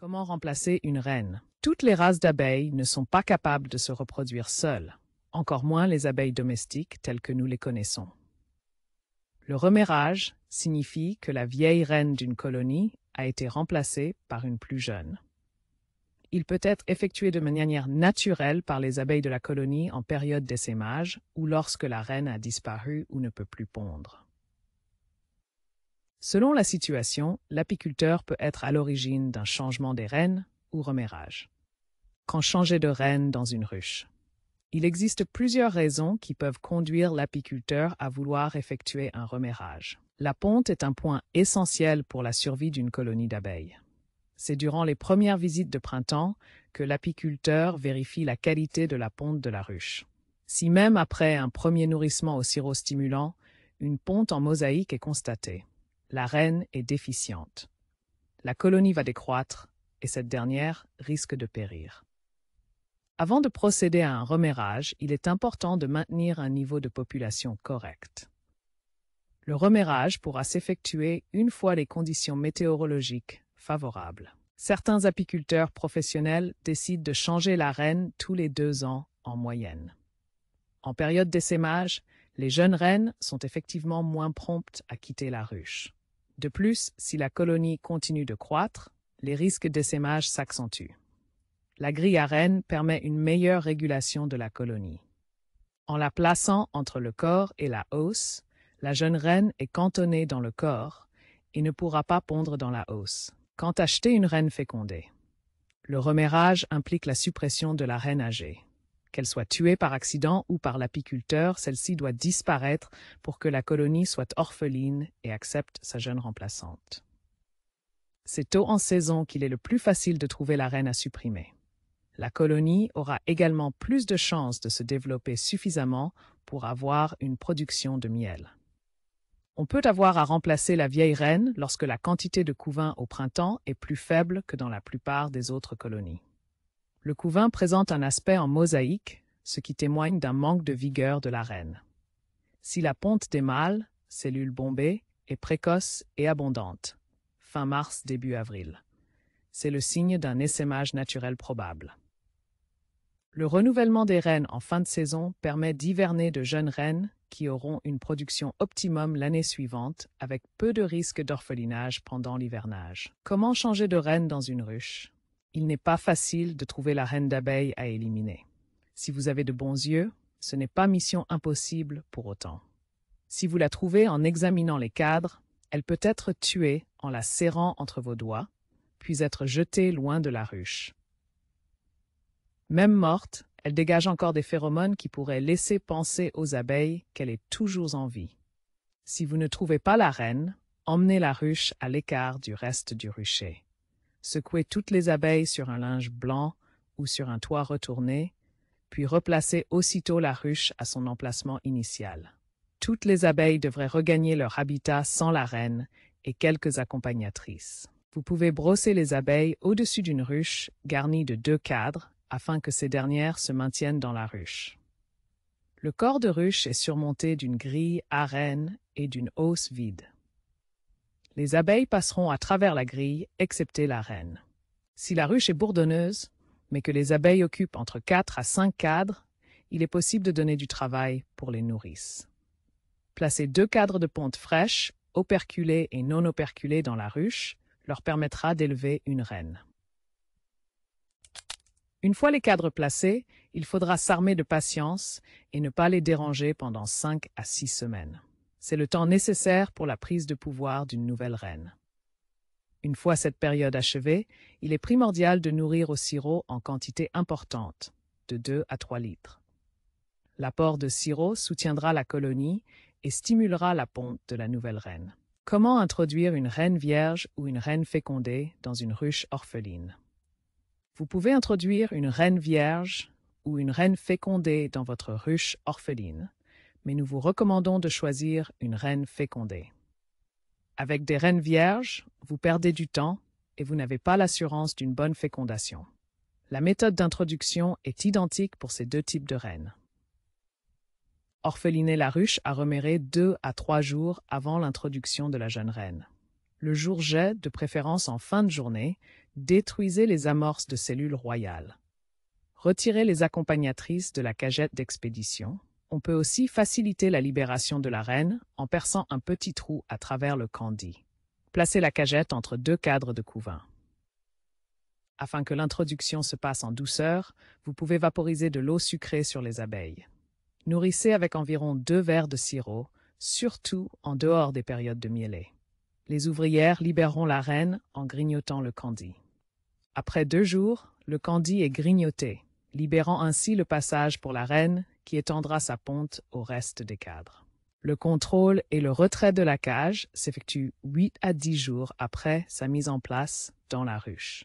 Comment remplacer une reine Toutes les races d'abeilles ne sont pas capables de se reproduire seules, encore moins les abeilles domestiques telles que nous les connaissons. Le remérage signifie que la vieille reine d'une colonie a été remplacée par une plus jeune. Il peut être effectué de manière naturelle par les abeilles de la colonie en période d'essaimage ou lorsque la reine a disparu ou ne peut plus pondre. Selon la situation, l'apiculteur peut être à l'origine d'un changement des rennes ou remérage. Quand changer de reine dans une ruche. Il existe plusieurs raisons qui peuvent conduire l'apiculteur à vouloir effectuer un remérage. La ponte est un point essentiel pour la survie d'une colonie d'abeilles. C'est durant les premières visites de printemps que l'apiculteur vérifie la qualité de la ponte de la ruche. Si même après un premier nourrissement au sirop stimulant, une ponte en mosaïque est constatée, la reine est déficiente. La colonie va décroître et cette dernière risque de périr. Avant de procéder à un remérage, il est important de maintenir un niveau de population correct. Le remérage pourra s'effectuer une fois les conditions météorologiques favorables. Certains apiculteurs professionnels décident de changer la reine tous les deux ans en moyenne. En période d'essaimage, les jeunes reines sont effectivement moins promptes à quitter la ruche. De plus, si la colonie continue de croître, les risques d'essaimage s'accentuent. La grille à reine permet une meilleure régulation de la colonie. En la plaçant entre le corps et la hausse, la jeune reine est cantonnée dans le corps et ne pourra pas pondre dans la hausse. Quand acheter une reine fécondée Le remérage implique la suppression de la reine âgée. Qu'elle soit tuée par accident ou par l'apiculteur, celle-ci doit disparaître pour que la colonie soit orpheline et accepte sa jeune remplaçante. C'est tôt en saison qu'il est le plus facile de trouver la reine à supprimer. La colonie aura également plus de chances de se développer suffisamment pour avoir une production de miel. On peut avoir à remplacer la vieille reine lorsque la quantité de couvain au printemps est plus faible que dans la plupart des autres colonies. Le couvain présente un aspect en mosaïque, ce qui témoigne d'un manque de vigueur de la reine. Si la ponte des mâles, cellules bombées, est précoce et abondante, fin mars, début avril, c'est le signe d'un essaimage naturel probable. Le renouvellement des reines en fin de saison permet d'hiverner de jeunes reines qui auront une production optimum l'année suivante avec peu de risque d'orphelinage pendant l'hivernage. Comment changer de reine dans une ruche il n'est pas facile de trouver la reine d'abeilles à éliminer. Si vous avez de bons yeux, ce n'est pas mission impossible pour autant. Si vous la trouvez en examinant les cadres, elle peut être tuée en la serrant entre vos doigts, puis être jetée loin de la ruche. Même morte, elle dégage encore des phéromones qui pourraient laisser penser aux abeilles qu'elle est toujours en vie. Si vous ne trouvez pas la reine, emmenez la ruche à l'écart du reste du rucher secouer toutes les abeilles sur un linge blanc ou sur un toit retourné, puis replacer aussitôt la ruche à son emplacement initial. Toutes les abeilles devraient regagner leur habitat sans la reine et quelques accompagnatrices. Vous pouvez brosser les abeilles au-dessus d'une ruche garnie de deux cadres afin que ces dernières se maintiennent dans la ruche. Le corps de ruche est surmonté d'une grille à et d'une hausse vide. Les abeilles passeront à travers la grille, excepté la reine. Si la ruche est bourdonneuse, mais que les abeilles occupent entre 4 à 5 cadres, il est possible de donner du travail pour les nourrices. Placer deux cadres de ponte fraîches, operculés et non operculés dans la ruche, leur permettra d'élever une reine. Une fois les cadres placés, il faudra s'armer de patience et ne pas les déranger pendant 5 à 6 semaines. C'est le temps nécessaire pour la prise de pouvoir d'une nouvelle reine. Une fois cette période achevée, il est primordial de nourrir au sirop en quantité importante, de 2 à 3 litres. L'apport de sirop soutiendra la colonie et stimulera la ponte de la nouvelle reine. Comment introduire une reine vierge ou une reine fécondée dans une ruche orpheline Vous pouvez introduire une reine vierge ou une reine fécondée dans votre ruche orpheline mais nous vous recommandons de choisir une reine fécondée. Avec des reines vierges, vous perdez du temps et vous n'avez pas l'assurance d'une bonne fécondation. La méthode d'introduction est identique pour ces deux types de reines. Orphelinez la ruche à remérer deux à trois jours avant l'introduction de la jeune reine. Le jour J, de préférence en fin de journée, détruisez les amorces de cellules royales. Retirez les accompagnatrices de la cagette d'expédition, on peut aussi faciliter la libération de la reine en perçant un petit trou à travers le candy. Placez la cagette entre deux cadres de couvain. Afin que l'introduction se passe en douceur, vous pouvez vaporiser de l'eau sucrée sur les abeilles. Nourrissez avec environ deux verres de sirop, surtout en dehors des périodes de mielée. Les ouvrières libéreront la reine en grignotant le candy. Après deux jours, le candy est grignoté, libérant ainsi le passage pour la reine qui étendra sa ponte au reste des cadres. Le contrôle et le retrait de la cage s'effectuent 8 à 10 jours après sa mise en place dans la ruche.